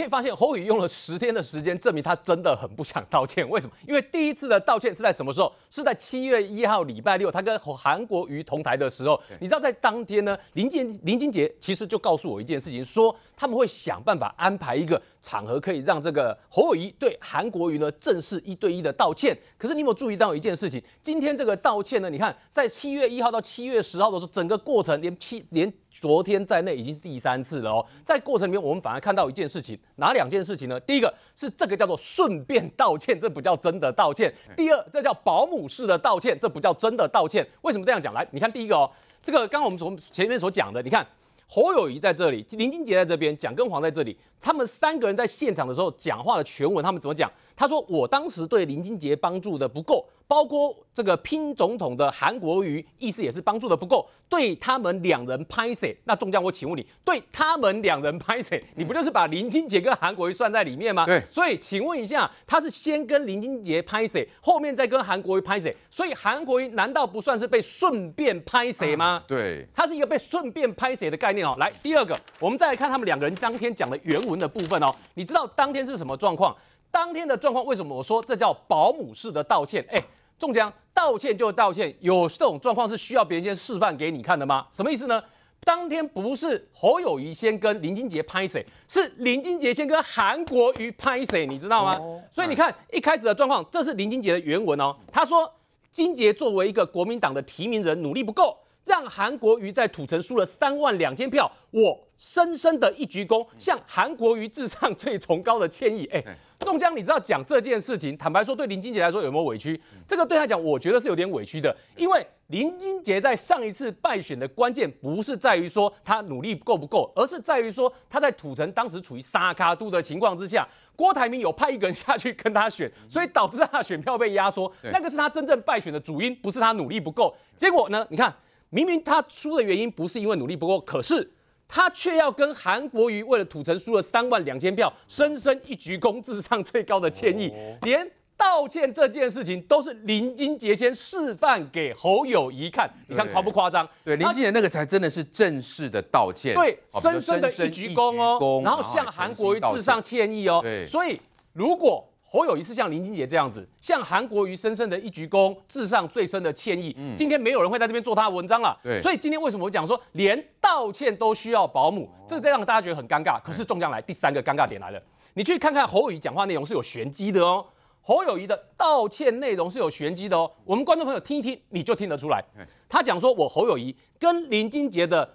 可以发现，侯宇用了十天的时间证明他真的很不想道歉。为什么？因为第一次的道歉是在什么时候？是在七月一号礼拜六，他跟韩国瑜同台的时候。你知道在当天呢，林建林俊杰其实就告诉我一件事情，说他们会想办法安排一个场合，可以让这个侯宇对韩国瑜呢正式一对一的道歉。可是你有注意到一件事情？今天这个道歉呢，你看在七月一号到七月十号的时候，整个过程连七连昨天在内已经第三次了哦。在过程里面，我们反而看到一件事情。哪两件事情呢？第一个是这个叫做顺便道歉，这不叫真的道歉；第二，这叫保姆式的道歉，这不叫真的道歉。为什么这样讲？来，你看第一个哦，这个刚刚我们从前面所讲的，你看侯友谊在这里，林俊杰在这边，蒋根煌在这里，他们三个人在现场的时候讲话的全文，他们怎么讲？他说：“我当时对林俊杰帮助的不够。”包括这个拼总统的韩国瑜，意思也是帮助的不够，对他们两人拍水。那中将，我请问你，对他们两人拍水，你不就是把林金杰跟韩国瑜算在里面吗？对。所以请问一下，他是先跟林金杰拍水，后面再跟韩国瑜拍水，所以韩国瑜难道不算是被顺便拍水吗？对。他是一个被顺便拍水的概念哦。来，第二个，我们再来看他们两个人当天讲的原文的部分哦。你知道当天是什么状况？当天的状况为什么我说这叫保姆式的道歉？哎。中奖道歉就道歉，有这种状况是需要别人先示范给你看的吗？什么意思呢？当天不是侯友谊先跟林金杰拍谁，是林金杰先跟韩国瑜拍谁，你知道吗？所以你看一开始的状况，这是林金杰的原文哦，他说金杰作为一个国民党的提名人，努力不够。让韩国瑜在土城输了三万两千票，我深深的一鞠躬，向韩国瑜致上最崇高的歉意。哎，宋江，你知道讲这件事情，坦白说，对林金杰来说有没有委屈？这个对他讲，我觉得是有点委屈的，因为林金杰在上一次败选的关键，不是在于说他努力够不够，而是在于说他在土城当时处于沙卡度的情况之下，郭台铭有派一个人下去跟他选，所以导致他的选票被压缩，那个是他真正败选的主因，不是他努力不够。结果呢，你看。明明他输的原因不是因为努力，不够，可是他却要跟韩国瑜为了土城输了三万两千票，深深一鞠躬，致上最高的歉意，连道歉这件事情都是林金杰先示范给侯友谊看，你看夸不夸张？对，林金杰那个才真的是正式的道歉，对，深深的一鞠躬哦，然后向韩国瑜致上歉意哦，对，所以如果。侯友谊像林俊杰这样子，像韩国瑜深深的一鞠躬，致上最深的歉意。今天没有人会在这边做他的文章了。对，所以今天为什么讲说连道歉都需要保姆？这再让大家觉得很尴尬。可是中将来第三个尴尬点来了，你去看看侯友谊讲话内容是有玄机的哦。侯友谊的道歉内容是有玄机的哦。我们观众朋友听一听，你就听得出来。他讲说我侯友谊跟林俊杰的，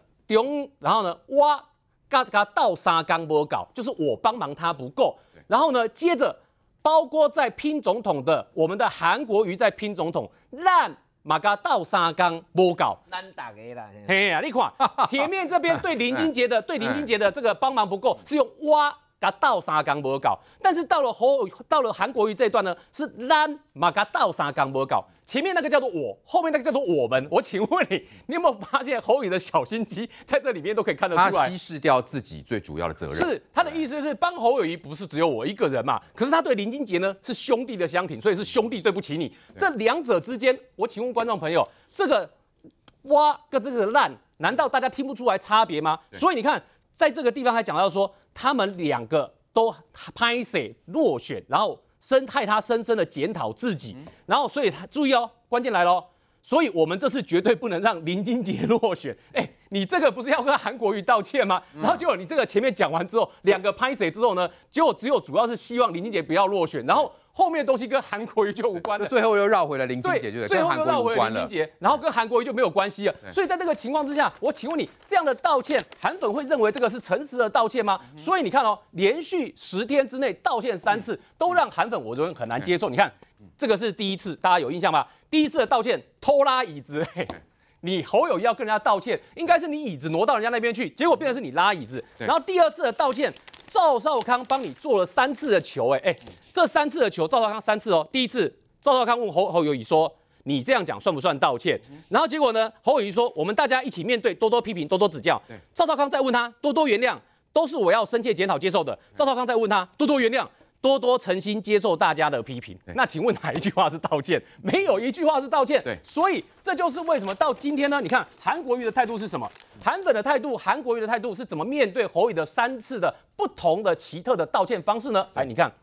然后呢哇嘎嘎倒杀刚波搞，就是我帮忙他不够。然后呢接着。包括在拼总统的，我们的韩国瑜在拼总统，让马嘎倒三缸无搞。咱大家啦，嘿呀，你看 前面这边对林 俊杰的对林俊杰的这个帮忙不够，是用挖。他倒沙冈没搞，但是到了侯，到了韩国瑜这一段呢，是烂嘛？他倒沙冈没搞，前面那个叫做我，后面那个叫做我们。我请问你，你有没有发现侯宇的小心机在这里面都可以看得出来？他稀释掉自己最主要的责任。是他的意思是帮侯友宜，不是只有我一个人嘛？可是他对林俊杰呢是兄弟的相挺，所以是兄弟对不起你。这两者之间，我请问观众朋友，这个挖跟这个烂，难道大家听不出来差别吗？所以你看。在这个地方还讲到说，他们两个都拍死落选，然后生态他深深的检讨自己，然后所以他注意哦，关键来了所以我们这次绝对不能让林金杰落选，哎。你这个不是要跟韩国瑜道歉吗？然后结果你这个前面讲完之后，两个拍谁之后呢？结果只有主要是希望林俊杰不要落选，然后后面的东西跟韩国瑜就无关了。最后又绕回了林俊杰，就最后又绕回了林俊杰，然后跟韩国瑜就没有关系了。所以在那个情况之下，我请问你，这样的道歉，韩粉会认为这个是诚实的道歉吗？所以你看哦，连续十天之内道歉三次，都让韩粉我认为很难接受。你看，这个是第一次，大家有印象吗？第一次的道歉，拖拉椅子。你侯友谊要跟人家道歉，应该是你椅子挪到人家那边去，结果变成是你拉椅子。然后第二次的道歉，赵少康帮你做了三次的球，哎，这三次的球赵少康三次哦。第一次赵少康问侯侯友谊说：“你这样讲算不算道歉？”然后结果呢，侯友谊说：“我们大家一起面对，多多批评，多多指教。”赵少康再问他：“多多原谅，都是我要深切检讨接受的。”赵少康再问他：“多多原谅。”多多诚心接受大家的批评，那请问哪一句话是道歉？没有一句话是道歉。对，所以这就是为什么到今天呢？你看韩国瑜的态度是什么？韩粉的态度，韩国瑜的态度是怎么面对侯友的三次的不同的奇特的道歉方式呢？来，你看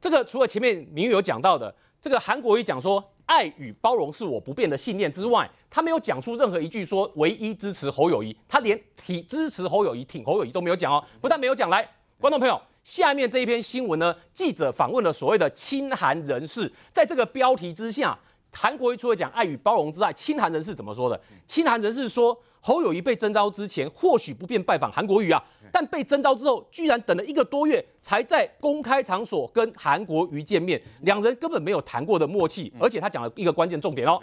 这个，除了前面明玉有讲到的，这个韩国瑜讲说爱与包容是我不变的信念之外，他没有讲出任何一句说唯一支持侯友宜，他连提支持侯友宜、挺侯友宜都没有讲哦。不但没有讲，来，观众朋友。下面这一篇新闻呢，记者访问了所谓的亲韩人士，在这个标题之下，韩国瑜除了讲爱与包容之外，亲韩人士怎么说的？亲韩人士说，侯友谊被征召之前或许不便拜访韩国瑜啊，但被征召之后，居然等了一个多月才在公开场所跟韩国瑜见面，两人根本没有谈过的默契，而且他讲了一个关键重点哦，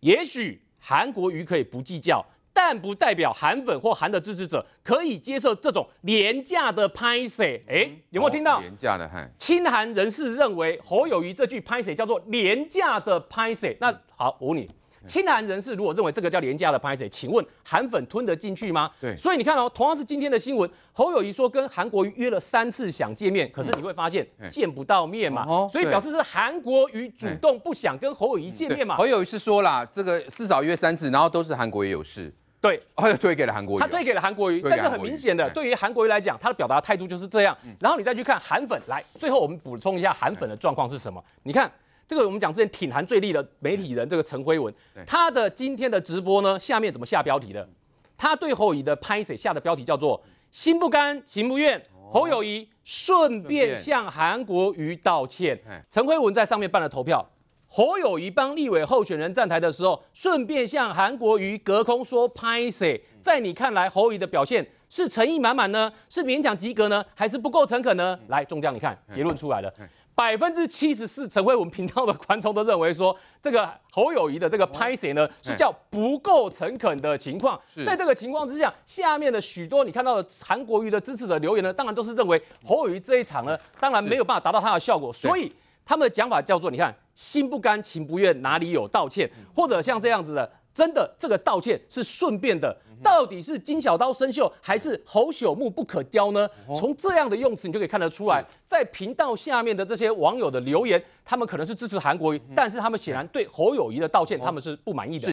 也许韩国瑜可以不计较。但不代表韩粉或韩的支持者可以接受这种廉价的拍水。哎，有没有听到？廉价的汉。亲韩人士认为侯友谊这句拍水叫做廉价的拍水。那好，我你。清韩人士如果认为这个叫廉价的拍戏，请问韩粉吞得进去吗？对，所以你看哦，同样是今天的新闻，侯友谊说跟韩国瑜约了三次想见面，可是你会发现见不到面嘛，所以表示是韩国瑜主动不想跟侯友谊见面嘛。侯友谊是说啦，这个至少约三次，然后都是韩国瑜有事，对，推给了韩国瑜，他推给了韩国瑜，但是很明显的，对于韩国瑜来讲，他的表达态度就是这样。然后你再去看韩粉来，最后我们补充一下韩粉的状况是什么？你看。这个我们讲之前挺韩最力的媒体人，这个陈辉文，他的今天的直播呢，下面怎么下标题的？他对侯乙的拍摄下的标题叫做“心不甘情不愿”，侯友谊顺便向韩国瑜道歉。陈辉文在上面办了投票，侯友谊帮立委候选人站台的时候，顺便向韩国瑜隔空说拍摄在你看来，侯乙的表现是诚意满满呢，是勉强及格呢，还是不够诚恳呢？来，中将你看结论出来了。百分之七十四，陈辉文频道的观众都认为说，这个侯友谊的这个拍写呢，是叫不够诚恳的情况。在这个情况之下，下面的许多你看到的韩国瑜的支持者留言呢，当然都是认为侯友谊这一场呢，当然没有办法达到他的效果，所以他们的讲法叫做：你看，心不甘情不愿，哪里有道歉？或者像这样子的。真的，这个道歉是顺便的。到底是金小刀生锈，还是侯朽木不可雕呢？从这样的用词，你就可以看得出来，在频道下面的这些网友的留言，他们可能是支持韩国瑜，但是他们显然对侯友谊的道歉，他们是不满意的。